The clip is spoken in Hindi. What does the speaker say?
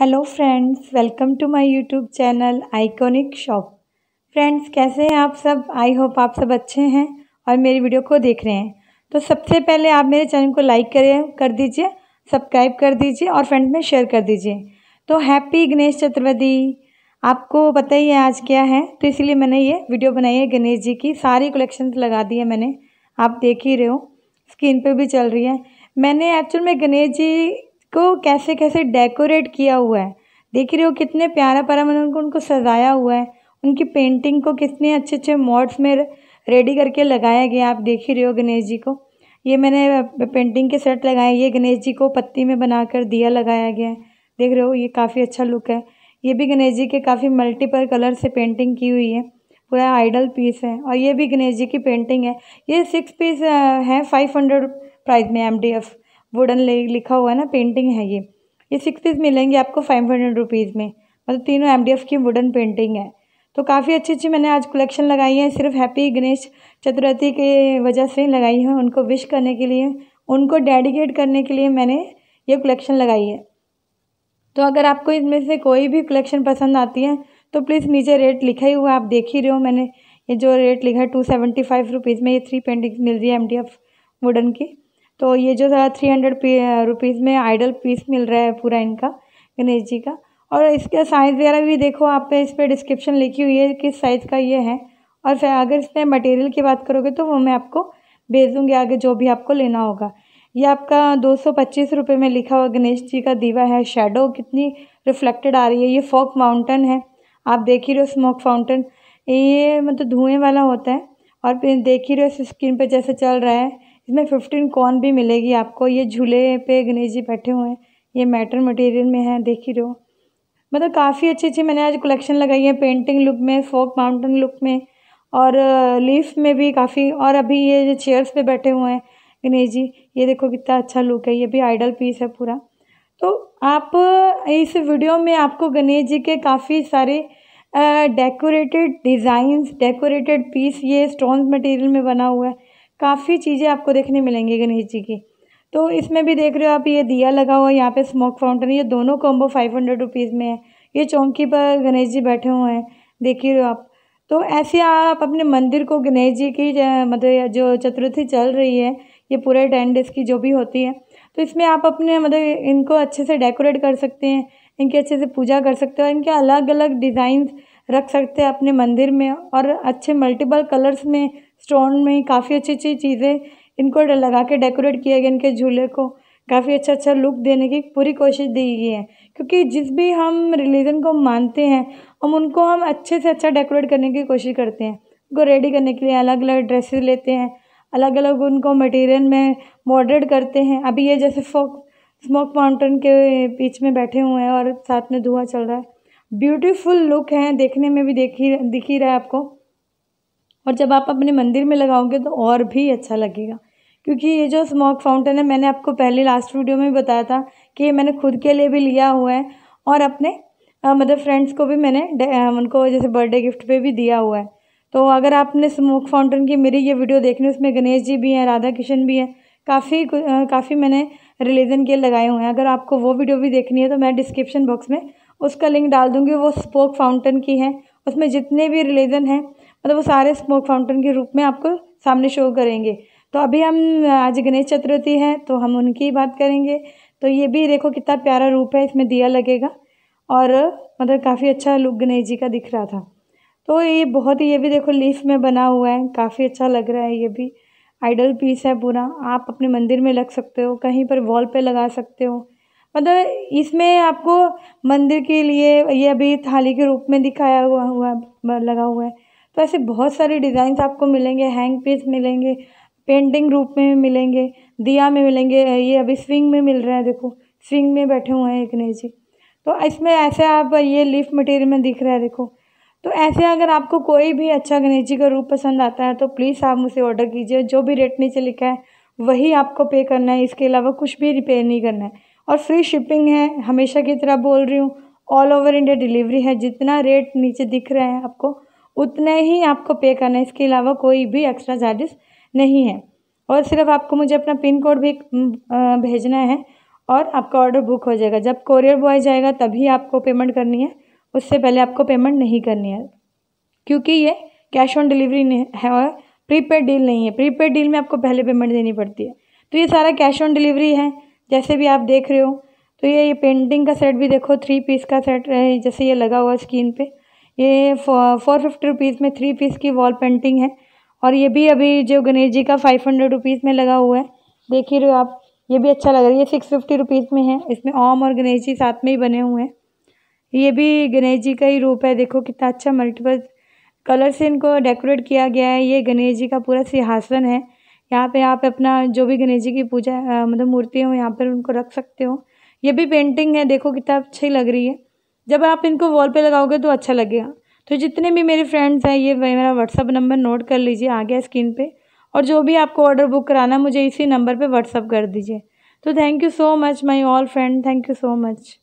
hello friends welcome to my YouTube channel iconic shop friends कैसे हैं आप सब आई होप आप सब अच्छे हैं और मेरी वीडियो को देख रहे हैं तो सबसे पहले आप मेरे चैनल को लाइक करें कर दीजिए सब्सक्राइब कर दीजिए और फ्रेंड्स में शेयर कर दीजिए तो हैप्पी गणेश चतुर्वेदी आपको पता ही है आज क्या है तो इसलिए मैंने ये वीडियो बनाई है गणेश जी की सारी कलेक्शन लगा दी है मैंने आप देख ही रहे हो स्क्रीन पर भी चल रही है मैंने एक्चुअल में गणेश जी को कैसे कैसे डेकोरेट किया हुआ है देख रहे हो कितने प्यारा प्यारा मैंने उनको उनको सजाया हुआ है उनकी पेंटिंग को कितने अच्छे अच्छे मॉड्स में रेडी करके लगाया गया आप देख ही रहे हो गणेश जी को ये मैंने पेंटिंग के सेट लगाए ये गणेश जी को पत्ती में बनाकर दिया लगाया गया है देख रहे हो ये काफ़ी अच्छा लुक है ये भी गणेश जी के काफ़ी मल्टीपल कलर से पेंटिंग की हुई है पूरा आइडल पीस है और ये भी गणेश जी की पेंटिंग है ये सिक्स पीस है फाइव हंड्रेड प्राइस में एम डी एफ़ वुडन ले लिखा हुआ है ना पेंटिंग है ये ये सिक्स पीस मिलेंगे आपको फाइव हंड्रेड रुपीज़ में मतलब तीनों एम की वुडन पेंटिंग है तो काफ़ी अच्छी अच्छी मैंने आज कलेक्शन लगाई है सिर्फ हैप्पी गणेश चतुर्थी के वजह से लगाई है उनको विश करने के लिए उनको डेडिकेट करने के लिए मैंने ये कलेक्शन लगाई है तो अगर आपको इनमें से कोई भी कलेक्शन पसंद आती है तो प्लीज़ नीचे रेट लिखा ही हुआ आप देख ही रहे हो मैंने ये जो रेट लिखा है टू सेवेंटी फाइव रुपीज़ में ये थ्री पेंटिंग्स मिल रही है एम डी एफ वुडन की तो ये जो सारा थ्री हंड्रेड रुपीज़ में आइडल पीस मिल रहा है पूरा इनका गणेश जी का और इसका साइज़ वगैरह भी देखो आप पे इस पर डिस्क्रिप्शन लिखी हुई है किस साइज़ का ये है और फिर अगर इसमें मटेरियल की बात करोगे तो वो मैं आपको भेज दूँगी आगे जो भी आपको लेना होगा ये आपका दो सौ पच्चीस रुपये में लिखा हुआ गणेश जी का दीवा है शेडो कितनी रिफ्लेक्टेड आ रही है ये फोक माउंटेन है आप देख ही रहे हो स्मोक फाउंटेन ये मतलब धुएँ वाला होता है और देख ही रहे हो स्क्रीन पर जैसे चल रहा है इसमें फिफ्टीन कॉर्न भी मिलेगी आपको ये झूले पे गणेश जी बैठे हुए हैं ये मैटर मटेरियल में है देख ही रहो मतलब काफ़ी अच्छी अच्छी मैंने आज कलेक्शन लगाई है पेंटिंग लुक में फोक माउंटेन लुक में और लीफ uh, में भी काफ़ी और अभी ये जो चेयर्स पे बैठे हुए हैं गणेश जी ये देखो कितना अच्छा लुक है ये भी आइडल पीस है पूरा तो आप uh, इस वीडियो में आपको गणेश जी के काफ़ी सारे डेकोरेटेड डिज़ाइंस डेकोरेटेड पीस ये स्टोन मटेरियल में बना हुआ है काफ़ी चीज़ें आपको देखने मिलेंगी गणेश जी की तो इसमें भी देख रहे हो आप ये दिया लगा हुआ है यहाँ पे स्मोक फाउंटेन ये दोनों कॉम्बो फाइव हंड्रेड रुपीज़ में है ये चौंकी पर गणेश जी बैठे हुए हैं देख ही रहे हो आप तो ऐसे आप अपने मंदिर को गणेश जी की मतलब जो चतुर्थी चल रही है ये पूरे टेन डेज की जो भी होती है तो इसमें आप अपने मतलब इनको अच्छे से डेकोरेट कर सकते हैं इनकी अच्छे से पूजा कर सकते हो और इनके अलग अलग डिज़ाइन रख सकते हैं अपने मंदिर में और अच्छे मल्टीपल कलर्स में स्टोन में काफ़ी अच्छी अच्छी चीज़ें इनको लगा के डेकोरेट किया गया इनके झूले को काफ़ी अच्छा अच्छा लुक देने की पूरी कोशिश दी गई है क्योंकि जिस भी हम रिलीजन को मानते हैं हम उनको हम अच्छे से अच्छा डेकोरेट करने की कोशिश करते हैं उनको रेडी करने के लिए अलग अलग ड्रेसेस लेते हैं अलग अलग उनको मटेरियल में मॉडरेट करते हैं अभी ये जैसे फोक स्मोक माउंटेन के बीच में बैठे हुए हैं और साथ में धुआं चल रहा है ब्यूटीफुल लुक है देखने में भी देखी दिख ही रहा है आपको और जब आप अपने मंदिर में लगाओगे तो और भी अच्छा लगेगा क्योंकि ये जो स्मोक फाउंटेन है मैंने आपको पहले लास्ट वीडियो में बताया था कि ये मैंने खुद के लिए भी लिया हुआ है और अपने आ, मतलब फ्रेंड्स को भी मैंने उनको जैसे बर्थडे गिफ्ट पे भी दिया हुआ है तो अगर आपने स्मोक फाउंटेन की मेरी ये वीडियो देखनी उसमें गणेश जी भी हैं राधा किशन भी हैं काफ़ी काफ़ी मैंने रिलीजन के लगाए हुए हैं अगर आपको वो वीडियो भी देखनी है तो मैं डिस्क्रिप्शन बॉक्स में उसका लिंक डाल दूँगी वो स्पोक फाउंटेन की है उसमें जितने भी रिलीजन हैं मतलब वो सारे स्मोक फाउंटेन के रूप में आपको सामने शो करेंगे तो अभी हम आज गणेश चतुर्थी है तो हम उनकी बात करेंगे तो ये भी देखो कितना प्यारा रूप है इसमें दिया लगेगा और मतलब काफ़ी अच्छा लुक गणेश जी का दिख रहा था तो ये बहुत ही ये भी देखो लीफ में बना हुआ है काफ़ी अच्छा लग रहा है ये भी आइडल पीस है पूरा आप अपने मंदिर में लग सकते हो कहीं पर वॉल पे लगा सकते हो मतलब इसमें आपको मंदिर के लिए ये अभी थाली के रूप में दिखाया हुआ हुआ लगा हुआ है तो ऐसे बहुत सारे डिज़ाइंस आपको मिलेंगे हैंग पीस मिलेंगे पेंटिंग रूप में मिलेंगे दिया में मिलेंगे ये अभी स्विंग में मिल रहा है देखो स्विंग में बैठे हुए हैं एक गणेश जी तो इसमें ऐसे आप ये लीफ मटेरियल में दिख रहा है देखो तो ऐसे अगर आपको कोई भी अच्छा गणेश जी का रूप पसंद आता है तो प्लीज़ आप मुझे ऑर्डर कीजिए जो भी रेट नीचे लिखा है वही आपको पे करना है इसके अलावा कुछ भी रिपेयर नहीं करना है और फ्री शिपिंग है हमेशा की तरह बोल रही हूँ ऑल ओवर इंडिया डिलीवरी है जितना रेट नीचे दिख रहा है आपको उतने ही आपको पे करना है इसके अलावा कोई भी एक्स्ट्रा चार्जेस नहीं है और सिर्फ आपको मुझे अपना पिन कोड भी भेजना है और आपका ऑर्डर बुक हो जाएगा जब कोरियर बॉय जाएगा तभी आपको पेमेंट करनी है उससे पहले आपको पेमेंट नहीं करनी है क्योंकि ये कैश ऑन डिलीवरी है और प्रीपेड डील नहीं है प्रीपेड डील में आपको पहले पेमेंट देनी पड़ती है तो ये सारा कैश ऑन डिलीवरी है जैसे भी आप देख रहे हो तो ये ये पेंटिंग का सेट भी देखो थ्री पीस का सेट है जैसे ये लगा हुआ स्क्रीन पे ये फोर फिफ्टी रुपीज़ में थ्री पीस की वॉल पेंटिंग है और ये भी अभी जो गणेश जी का फाइव हंड्रेड रुपीज़ में लगा हुआ है देख ही रहे हो आप ये भी अच्छा लग रहा है ये सिक्स फिफ्टी रुपीज़ में है इसमें ओम और गणेश जी साथ में ही बने हुए हैं ये भी गणेश जी का ही रूप है देखो कितना अच्छा मल्टीपल कलर से इनको डेकोरेट किया गया है ये गणेश जी का पूरा सिंहासन है यहाँ पे आप अपना जो भी गणेश जी की पूजा मतलब मूर्ति हो यहाँ पर उनको रख सकते हो ये भी पेंटिंग है देखो कितना अच्छी लग रही है जब आप इनको वॉल पे लगाओगे तो अच्छा लगेगा तो जितने भी मेरे फ्रेंड्स हैं ये मेरा व्हाट्सअप नंबर नोट कर लीजिए आ गया स्क्रीन पे और जो भी आपको ऑर्डर बुक कराना मुझे इसी नंबर पे व्हाट्सअप कर दीजिए तो thank you so much my all friend thank you so much